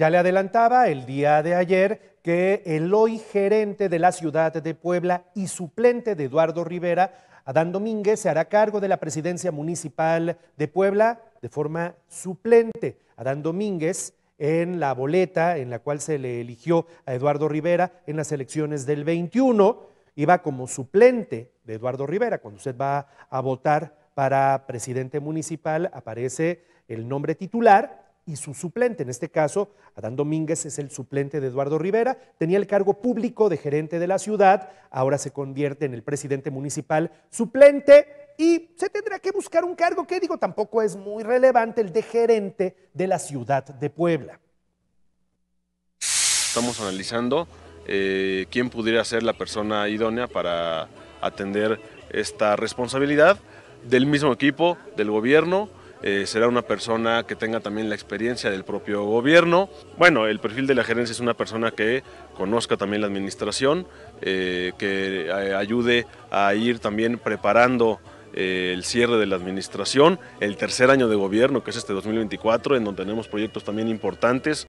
Ya le adelantaba el día de ayer que el hoy gerente de la ciudad de Puebla y suplente de Eduardo Rivera, Adán Domínguez, se hará cargo de la presidencia municipal de Puebla de forma suplente. Adán Domínguez en la boleta en la cual se le eligió a Eduardo Rivera en las elecciones del 21, iba como suplente de Eduardo Rivera. Cuando usted va a votar para presidente municipal, aparece el nombre titular y su suplente, en este caso, Adán Domínguez es el suplente de Eduardo Rivera, tenía el cargo público de gerente de la ciudad, ahora se convierte en el presidente municipal suplente y se tendrá que buscar un cargo que digo tampoco es muy relevante, el de gerente de la ciudad de Puebla. Estamos analizando eh, quién pudiera ser la persona idónea para atender esta responsabilidad del mismo equipo, del gobierno, eh, será una persona que tenga también la experiencia del propio gobierno. Bueno, el perfil de la gerencia es una persona que conozca también la administración, eh, que eh, ayude a ir también preparando el cierre de la administración, el tercer año de gobierno, que es este 2024, en donde tenemos proyectos también importantes.